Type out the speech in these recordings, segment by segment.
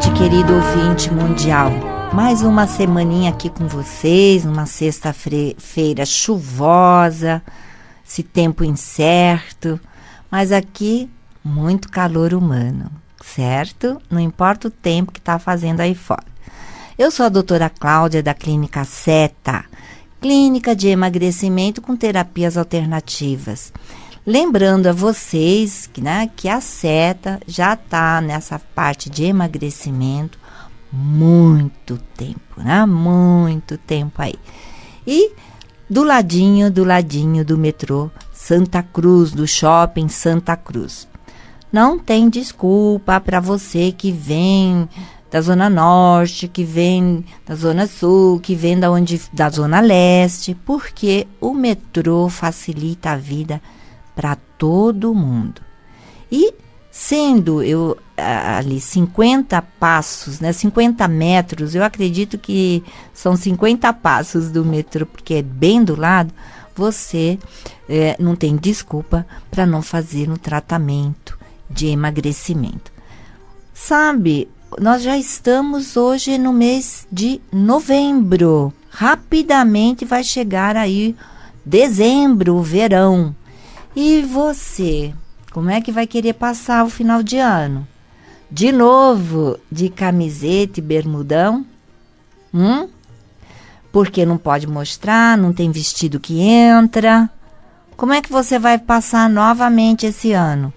noite, querido ouvinte mundial. Mais uma semaninha aqui com vocês, numa sexta-feira chuvosa, esse tempo incerto, mas aqui muito calor humano, certo? Não importa o tempo que está fazendo aí fora. Eu sou a doutora Cláudia da Clínica Seta, clínica de emagrecimento com terapias alternativas. Lembrando a vocês que, né, que a seta já está nessa parte de emagrecimento muito tempo, né? Muito tempo aí. E do ladinho, do ladinho do metrô Santa Cruz, do shopping Santa Cruz. Não tem desculpa para você que vem da zona norte, que vem da zona sul, que vem da onde da zona leste, porque o metrô facilita a vida para todo mundo. E sendo eu ali 50 passos, né, 50 metros, eu acredito que são 50 passos do metrô, porque é bem do lado, você é, não tem desculpa para não fazer um tratamento de emagrecimento. Sabe, nós já estamos hoje no mês de novembro. Rapidamente vai chegar aí dezembro, o verão. E você, como é que vai querer passar o final de ano? De novo, de camiseta e bermudão? Hum? Porque não pode mostrar, não tem vestido que entra. Como é que você vai passar novamente esse ano?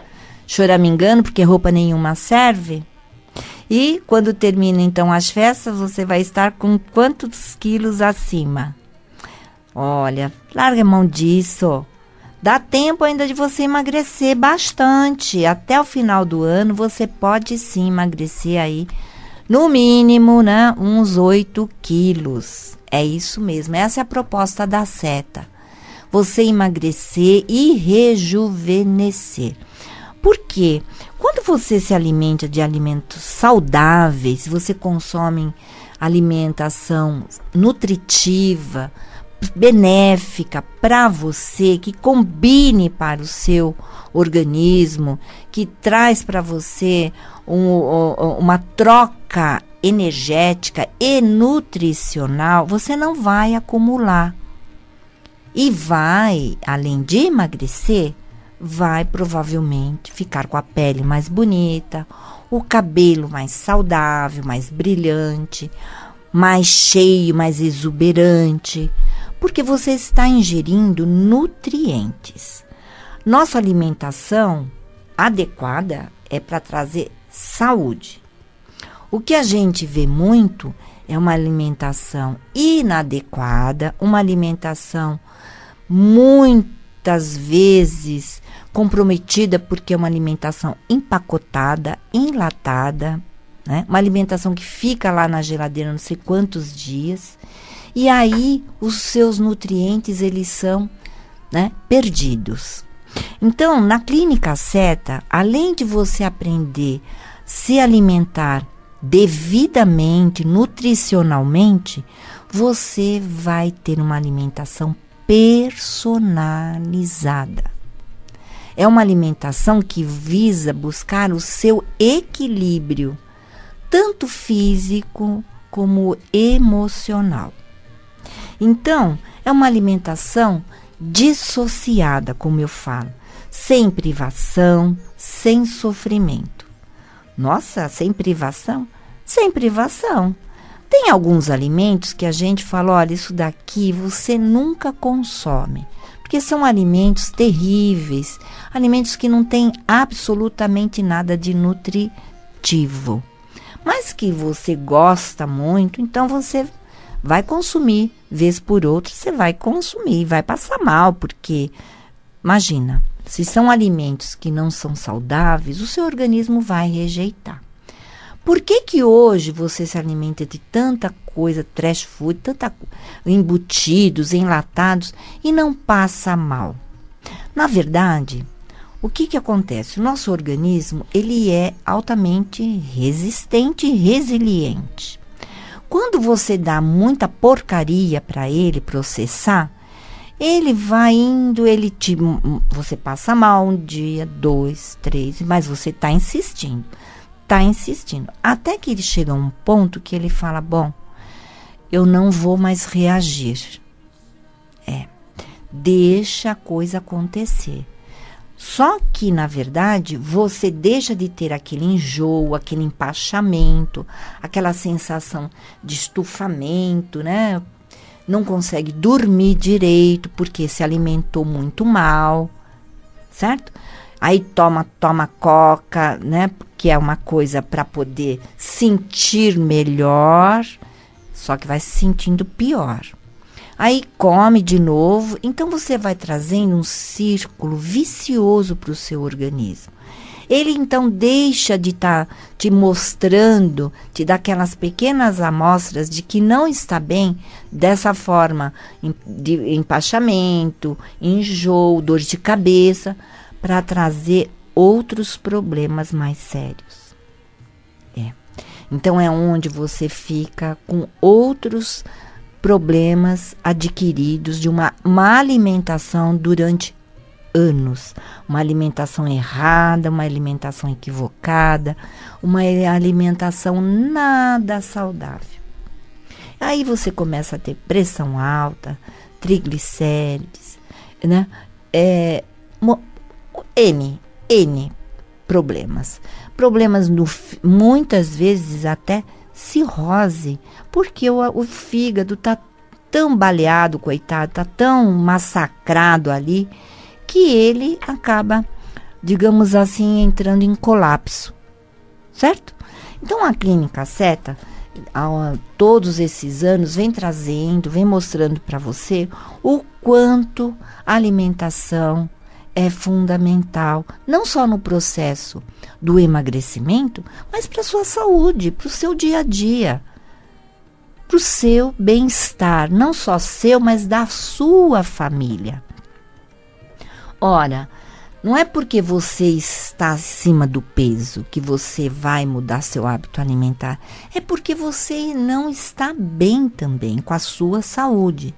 me engano porque roupa nenhuma serve? E quando termina então as festas, você vai estar com quantos quilos acima? Olha, larga mão disso. Dá tempo ainda de você emagrecer bastante. Até o final do ano você pode sim emagrecer aí, no mínimo, né, uns 8 quilos. É isso mesmo. Essa é a proposta da seta. Você emagrecer e rejuvenescer. Por quê? Quando você se alimenta de alimentos saudáveis, você consome alimentação nutritiva, benéfica para você, que combine para o seu organismo, que traz para você um, uma troca energética e nutricional, você não vai acumular. E vai, além de emagrecer, vai provavelmente ficar com a pele mais bonita, o cabelo mais saudável, mais brilhante, mais cheio, mais exuberante, porque você está ingerindo nutrientes. Nossa alimentação adequada é para trazer saúde. O que a gente vê muito é uma alimentação inadequada, uma alimentação muitas vezes comprometida porque é uma alimentação empacotada, enlatada né? Uma alimentação que fica lá na geladeira não sei quantos dias. E aí os seus nutrientes eles são né, perdidos. Então, na clínica seta, além de você aprender se alimentar devidamente, nutricionalmente, você vai ter uma alimentação personalizada. É uma alimentação que visa buscar o seu equilíbrio tanto físico como emocional. Então, é uma alimentação dissociada, como eu falo, sem privação, sem sofrimento. Nossa, sem privação? Sem privação. Tem alguns alimentos que a gente fala, olha, isso daqui você nunca consome, porque são alimentos terríveis, alimentos que não têm absolutamente nada de nutritivo mas que você gosta muito, então você vai consumir. Vez por outra, você vai consumir, vai passar mal, porque imagina, se são alimentos que não são saudáveis, o seu organismo vai rejeitar. Por que, que hoje você se alimenta de tanta coisa, trash food, tanta embutidos, enlatados e não passa mal? Na verdade, o que, que acontece? O nosso organismo ele é altamente resistente e resiliente. Quando você dá muita porcaria para ele processar, ele vai indo, ele te, hum, hum, você passa mal um dia, dois, três, mas você está insistindo, está insistindo, até que ele chega a um ponto que ele fala, bom, eu não vou mais reagir, é, deixa a coisa acontecer. Só que, na verdade, você deixa de ter aquele enjoo, aquele empachamento, aquela sensação de estufamento, né? Não consegue dormir direito porque se alimentou muito mal, certo? Aí toma, toma coca, né? Que é uma coisa para poder sentir melhor, só que vai se sentindo pior. Aí come de novo. Então você vai trazendo um círculo vicioso para o seu organismo. Ele então deixa de estar tá te mostrando, te dá aquelas pequenas amostras de que não está bem dessa forma, de empachamento, enjoo, dor de cabeça, para trazer outros problemas mais sérios. É. Então é onde você fica com outros problemas adquiridos de uma má alimentação durante anos. Uma alimentação errada, uma alimentação equivocada, uma alimentação nada saudável. Aí você começa a ter pressão alta, triglicérides, né? É, N, N problemas. Problemas no, muitas vezes até cirrose, porque o, o fígado está tão baleado, coitado, está tão massacrado ali, que ele acaba, digamos assim, entrando em colapso, certo? Então a clínica seta, ao, todos esses anos, vem trazendo, vem mostrando para você o quanto a alimentação, é fundamental, não só no processo do emagrecimento, mas para a sua saúde, para o seu dia a dia, para o seu bem-estar, não só seu, mas da sua família. Ora, não é porque você está acima do peso que você vai mudar seu hábito alimentar. É porque você não está bem também com a sua saúde.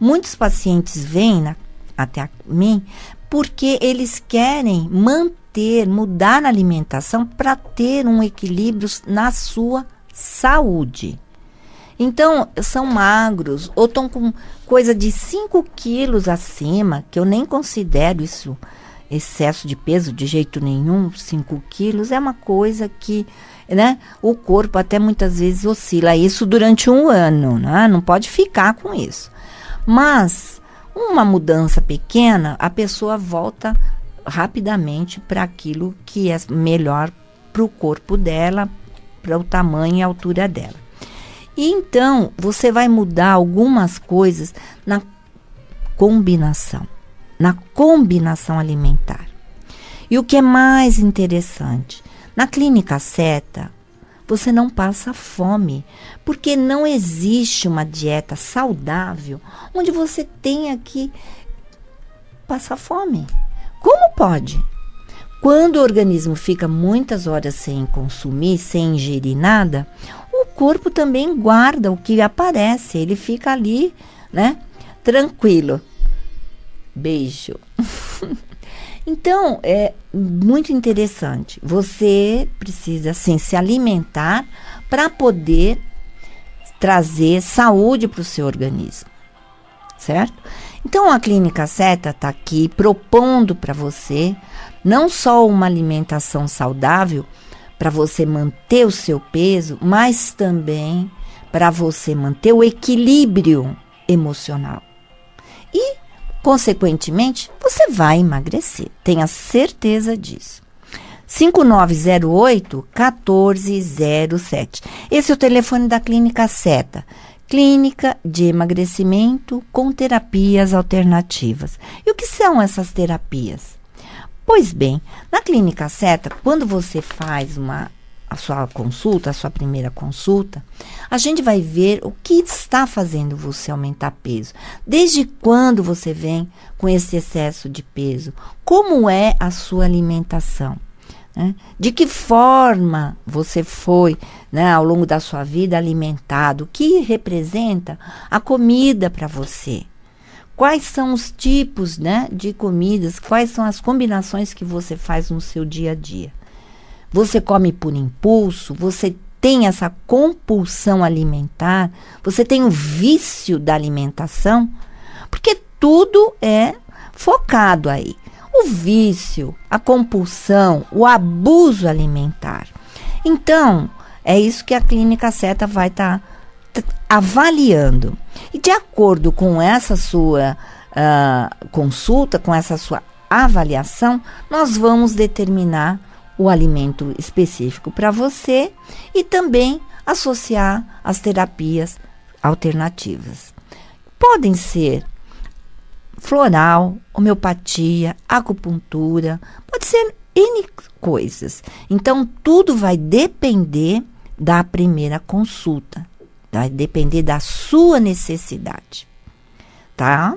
Muitos pacientes vêm na, até a mim porque eles querem manter, mudar na alimentação para ter um equilíbrio na sua saúde. Então, são magros ou estão com coisa de 5 quilos acima, que eu nem considero isso excesso de peso de jeito nenhum, 5 quilos, é uma coisa que né, o corpo até muitas vezes oscila isso durante um ano, né? não pode ficar com isso. Mas uma mudança pequena, a pessoa volta rapidamente para aquilo que é melhor para o corpo dela, para o tamanho e altura dela. E então você vai mudar algumas coisas na combinação, na combinação alimentar. E o que é mais interessante, na clínica seta, você não passa fome, porque não existe uma dieta saudável onde você tenha que passar fome. Como pode? Quando o organismo fica muitas horas sem consumir, sem ingerir nada, o corpo também guarda o que aparece, ele fica ali, né? Tranquilo. Beijo. então, é muito interessante. Você precisa, assim, se alimentar para poder trazer saúde para o seu organismo, certo? Então a clínica Seta está aqui propondo para você não só uma alimentação saudável para você manter o seu peso, mas também para você manter o equilíbrio emocional. E, consequentemente, você vai emagrecer, tenha certeza disso. 5908 1407. Esse é o telefone da Clínica Seta. Clínica de emagrecimento com terapias alternativas. E o que são essas terapias? Pois bem, na Clínica Seta, quando você faz uma a sua consulta, a sua primeira consulta, a gente vai ver o que está fazendo você aumentar peso. Desde quando você vem com esse excesso de peso? Como é a sua alimentação? Né? De que forma você foi, né, ao longo da sua vida, alimentado? O que representa a comida para você? Quais são os tipos né, de comidas? Quais são as combinações que você faz no seu dia a dia? Você come por impulso? Você tem essa compulsão alimentar? Você tem o um vício da alimentação? Porque tudo é focado aí o vício, a compulsão, o abuso alimentar. Então, é isso que a clínica certa vai estar tá avaliando. E de acordo com essa sua uh, consulta, com essa sua avaliação, nós vamos determinar o alimento específico para você e também associar as terapias alternativas. Podem ser floral, homeopatia, acupuntura, pode ser N coisas. Então, tudo vai depender da primeira consulta, vai depender da sua necessidade, tá?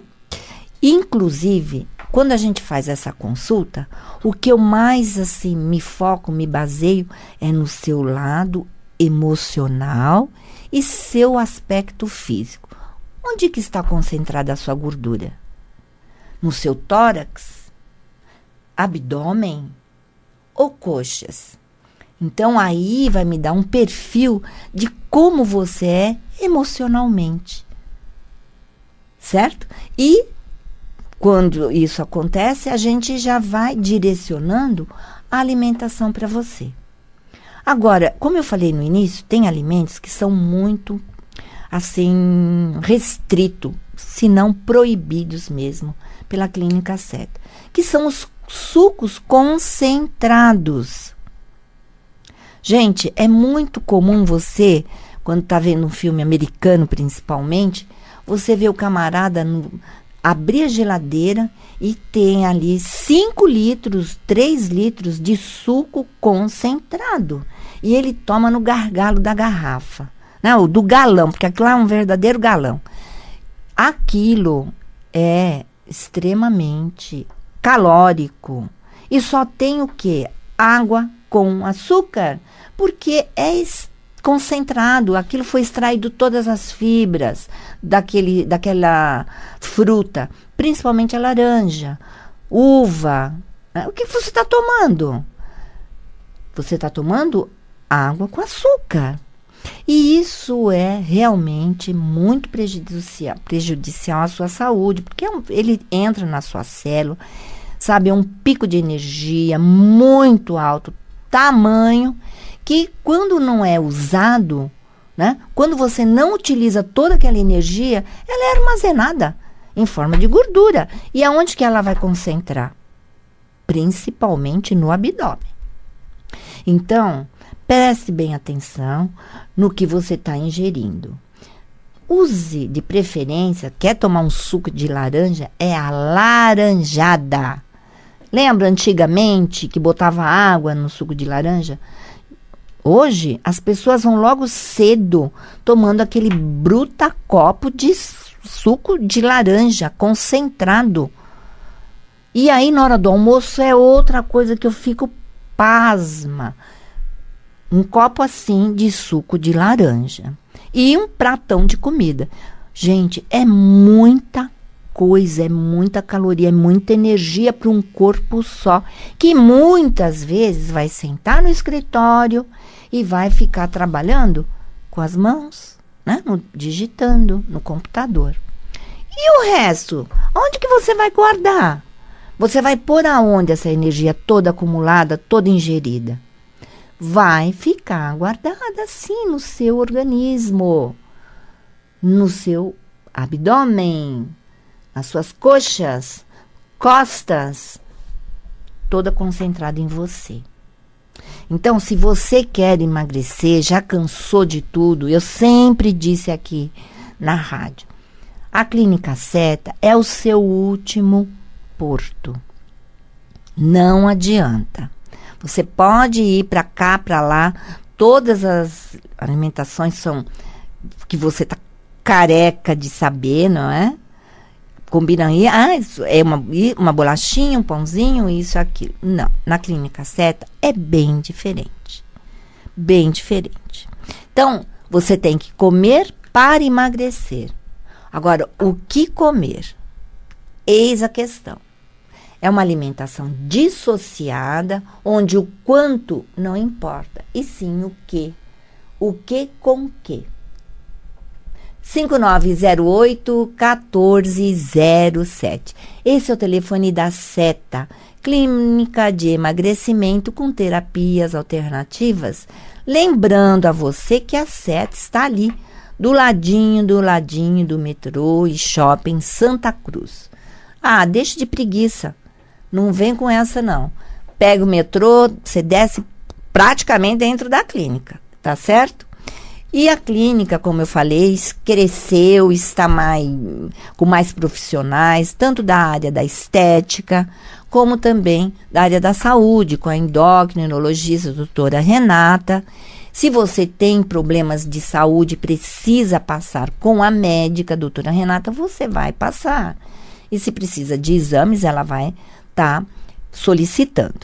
Inclusive, quando a gente faz essa consulta, o que eu mais assim me foco, me baseio é no seu lado emocional e seu aspecto físico. Onde que está concentrada a sua gordura? no seu tórax, abdômen ou coxas. Então aí vai me dar um perfil de como você é emocionalmente. Certo? E quando isso acontece, a gente já vai direcionando a alimentação para você. Agora, como eu falei no início, tem alimentos que são muito assim restrito se não proibidos mesmo pela clínica certa, que são os sucos concentrados. Gente, é muito comum você, quando está vendo um filme americano principalmente, você vê o camarada no, abrir a geladeira e tem ali 5 litros, 3 litros de suco concentrado. E ele toma no gargalo da garrafa. Não, né, do galão, porque aquilo é um verdadeiro galão. Aquilo é extremamente calórico e só tem o que? Água com açúcar, porque é concentrado, aquilo foi extraído todas as fibras daquele, daquela fruta, principalmente a laranja, uva. Né? O que você está tomando? Você está tomando água com açúcar. E isso é realmente muito prejudicial, prejudicial à sua saúde, porque é ele entra na sua célula, sabe, é um pico de energia muito alto, tamanho, que quando não é usado, né, quando você não utiliza toda aquela energia, ela é armazenada em forma de gordura. E aonde que ela vai concentrar? Principalmente no abdômen. Então, Preste bem atenção no que você está ingerindo. Use de preferência, quer tomar um suco de laranja? É a laranjada. Lembra antigamente que botava água no suco de laranja? Hoje as pessoas vão logo cedo tomando aquele bruta copo de suco de laranja concentrado. E aí na hora do almoço é outra coisa que eu fico pasma um copo assim de suco de laranja e um pratão de comida. Gente, é muita coisa, é muita caloria, é muita energia para um corpo só, que muitas vezes vai sentar no escritório e vai ficar trabalhando com as mãos, né? No, digitando no computador. E o resto? Onde que você vai guardar? Você vai pôr aonde essa energia toda acumulada, toda ingerida? vai ficar guardada assim no seu organismo, no seu abdômen, nas suas coxas, costas, toda concentrada em você. Então, se você quer emagrecer, já cansou de tudo, eu sempre disse aqui na rádio. A clínica certa é o seu último porto. Não adianta. Você pode ir para cá, para lá. Todas as alimentações são que você tá careca de saber, não é? Combina aí, ah, isso é uma, uma bolachinha, um pãozinho, isso, aquilo. Não, na clínica certa é bem diferente. Bem diferente. Então, você tem que comer para emagrecer. Agora, o que comer? Eis a questão. É uma alimentação dissociada, onde o quanto não importa, e sim o que. O que com que. 5908-1407. Esse é o telefone da SETA, Clínica de Emagrecimento com Terapias Alternativas. Lembrando a você que a SETA está ali, do ladinho, do ladinho do metrô e shopping Santa Cruz. Ah, deixe de preguiça. Não vem com essa, não. Pega o metrô, você desce praticamente dentro da clínica, tá certo? E a clínica, como eu falei, cresceu, está mais, com mais profissionais, tanto da área da estética, como também da área da saúde, com a endocrinologista doutora Renata. Se você tem problemas de saúde, precisa passar com a médica, doutora Renata, você vai passar. E se precisa de exames, ela vai está solicitando.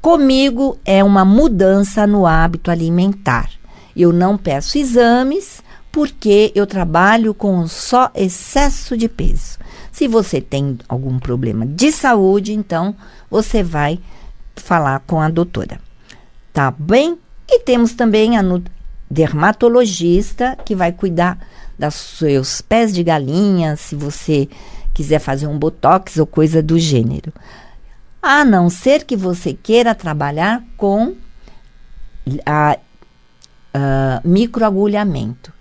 Comigo é uma mudança no hábito alimentar. Eu não peço exames porque eu trabalho com só excesso de peso. Se você tem algum problema de saúde, então você vai falar com a doutora. Tá bem? E temos também a dermatologista que vai cuidar dos seus pés de galinha, se você quiser fazer um botox ou coisa do gênero. A não ser que você queira trabalhar com a, a microagulhamento.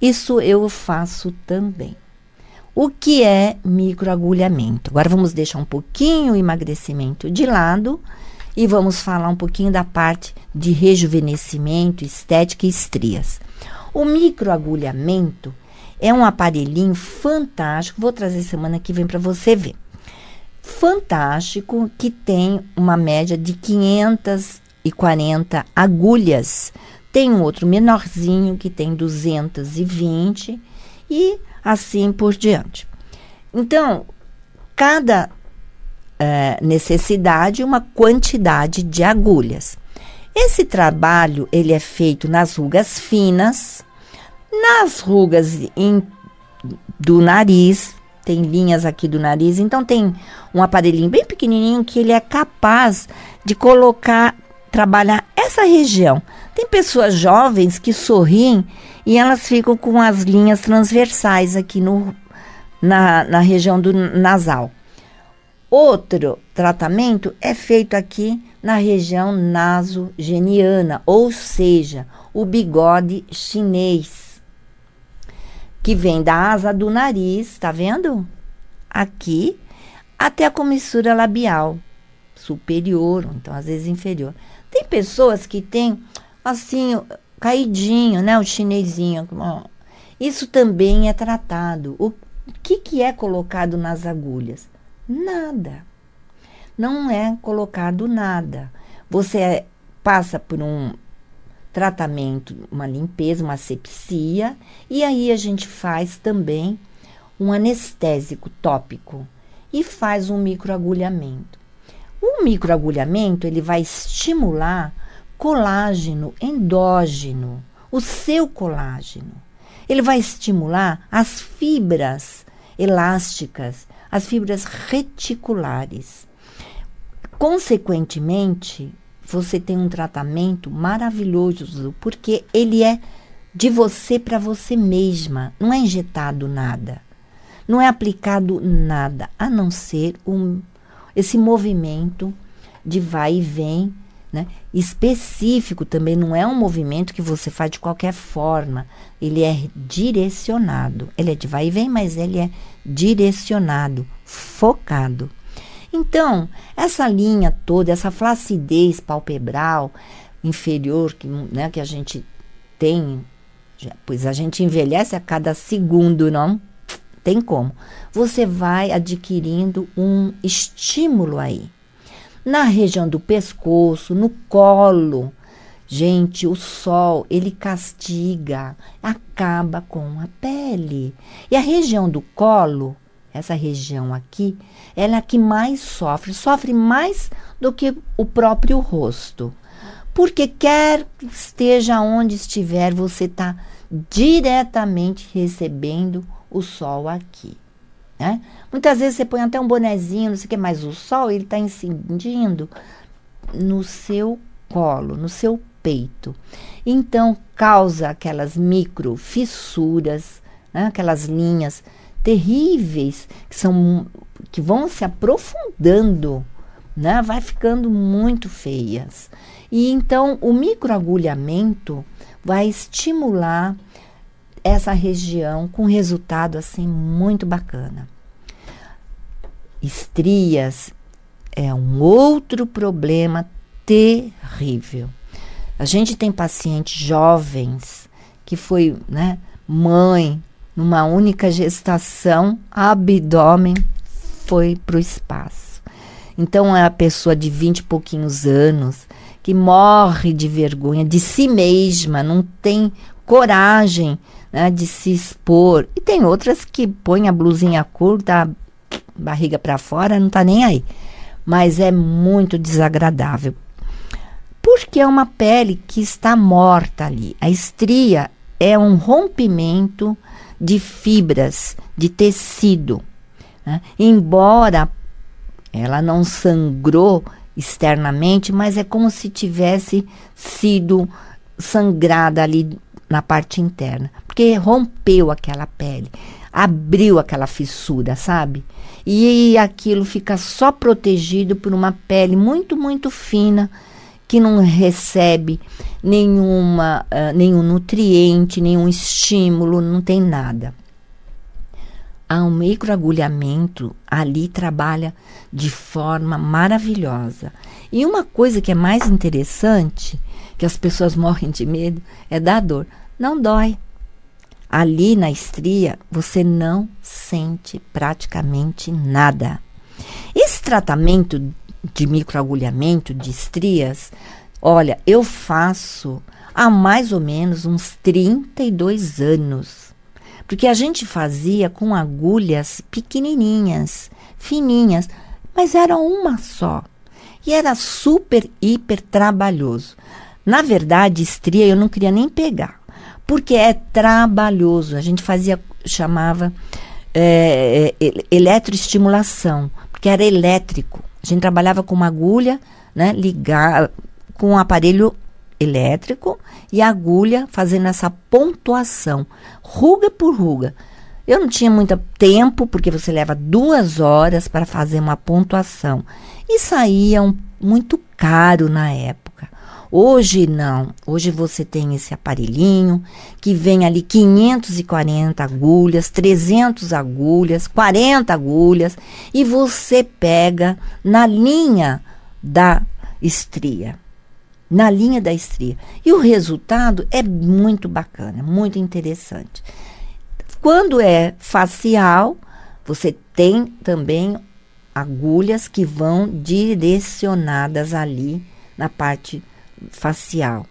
Isso eu faço também. O que é microagulhamento? Agora vamos deixar um pouquinho o emagrecimento de lado e vamos falar um pouquinho da parte de rejuvenescimento, estética e estrias. O microagulhamento é um aparelhinho fantástico, vou trazer semana que vem para você ver. Fantástico, que tem uma média de 540 agulhas. Tem um outro menorzinho que tem 220 e assim por diante. Então, cada é, necessidade uma quantidade de agulhas. Esse trabalho ele é feito nas rugas finas, nas rugas em, do nariz, tem linhas aqui do nariz, então tem um aparelhinho bem pequenininho que ele é capaz de colocar, trabalhar essa região. Tem pessoas jovens que sorriem e elas ficam com as linhas transversais aqui no, na, na região do nasal. Outro tratamento é feito aqui na região nasogeniana, ou seja, o bigode chinês que vem da asa do nariz, tá vendo? Aqui até a comissura labial superior, então às vezes inferior. Tem pessoas que têm assim, caidinho, né, o chinesinho. Isso também é tratado. O que que é colocado nas agulhas? Nada. Não é colocado nada. Você passa por um tratamento, uma limpeza, uma asepsia, e aí a gente faz também um anestésico tópico e faz um microagulhamento. O microagulhamento ele vai estimular colágeno endógeno, o seu colágeno. Ele vai estimular as fibras elásticas, as fibras reticulares. Consequentemente, você tem um tratamento maravilhoso, porque ele é de você para você mesma. Não é injetado nada, não é aplicado nada, a não ser um, esse movimento de vai e vem, né? específico também, não é um movimento que você faz de qualquer forma, ele é direcionado. Ele é de vai e vem, mas ele é direcionado, focado. Então, essa linha toda, essa flacidez palpebral inferior que, né, que a gente tem, pois a gente envelhece a cada segundo, não? Tem como. Você vai adquirindo um estímulo aí. Na região do pescoço, no colo. Gente, o sol, ele castiga, acaba com a pele. E a região do colo, essa região aqui, ela é a que mais sofre, sofre mais do que o próprio rosto. Porque quer esteja onde estiver, você está diretamente recebendo o sol aqui. Né? Muitas vezes você põe até um bonezinho, não sei o que, mas o sol ele está incidindo no seu colo, no seu peito. Então causa aquelas micro fissuras, né? aquelas linhas terríveis, que são que vão se aprofundando, né? Vai ficando muito feias. E então o microagulhamento vai estimular essa região com resultado assim muito bacana. Estrias é um outro problema terrível. A gente tem pacientes jovens que foi, né, mãe, numa única gestação, abdômen foi para o espaço. Então é a pessoa de vinte e pouquinhos anos que morre de vergonha de si mesma, não tem coragem né, de se expor. E tem outras que põem a blusinha curta, a barriga para fora, não está nem aí. Mas é muito desagradável. Porque é uma pele que está morta ali. A estria é um rompimento de fibras, de tecido. Né? Embora ela não sangrou externamente, mas é como se tivesse sido sangrada ali na parte interna, porque rompeu aquela pele, abriu aquela fissura, sabe? E aquilo fica só protegido por uma pele muito, muito fina que não recebe nenhuma, uh, nenhum nutriente, nenhum estímulo, não tem nada. Há um microagulhamento ali trabalha de forma maravilhosa. E uma coisa que é mais interessante, que as pessoas morrem de medo, é da dor. Não dói. Ali na estria, você não sente praticamente nada. Esse tratamento de microagulhamento, de estrias, olha, eu faço há mais ou menos uns 32 anos. Porque a gente fazia com agulhas pequenininhas, fininhas, mas era uma só. E era super, hiper trabalhoso. Na verdade, estria eu não queria nem pegar, porque é trabalhoso. A gente fazia, chamava é, eletroestimulação, porque era elétrico. A gente trabalhava com uma agulha, né, ligar com um aparelho elétrico e a agulha fazendo essa pontuação, ruga por ruga. Eu não tinha muito tempo, porque você leva duas horas para fazer uma pontuação. E saía um, muito caro na época. Hoje não. Hoje você tem esse aparelhinho que vem ali 540 agulhas, 300 agulhas, 40 agulhas e você pega na linha da estria. Na linha da estria. E o resultado é muito bacana, muito interessante. Quando é facial, você tem também agulhas que vão direcionadas ali na parte facial.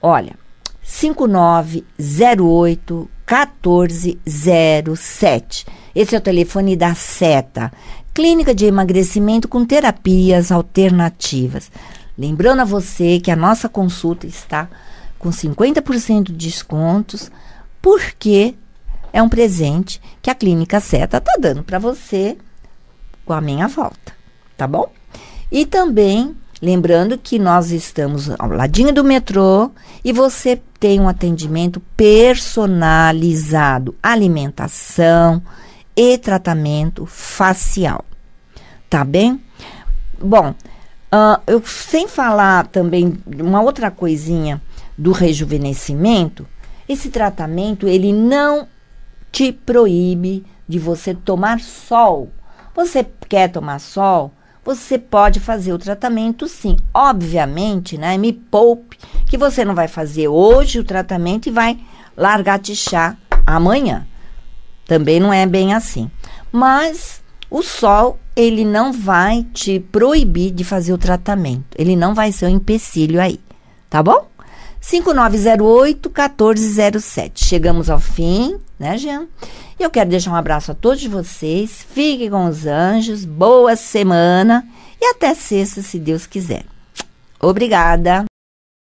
Olha, 5908 1407. Esse é o telefone da Seta, clínica de emagrecimento com terapias alternativas. Lembrando a você que a nossa consulta está com 50% de descontos, porque é um presente que a Clínica Seta está dando para você com a minha volta, tá bom? E também Lembrando que nós estamos ao ladinho do metrô e você tem um atendimento personalizado, alimentação e tratamento facial. Tá bem? Bom, uh, eu sem falar também uma outra coisinha do rejuvenescimento, esse tratamento ele não te proíbe de você tomar sol. Você quer tomar sol? você pode fazer o tratamento sim. Obviamente, né? Me poupe que você não vai fazer hoje o tratamento e vai largar chá amanhã. Também não é bem assim. Mas o sol, ele não vai te proibir de fazer o tratamento. Ele não vai ser um empecilho aí, tá bom? 5908-1407. Chegamos ao fim né, Jean? Eu quero deixar um abraço a todos vocês. Fiquem com os anjos. Boa semana e até sexta, se Deus quiser. Obrigada.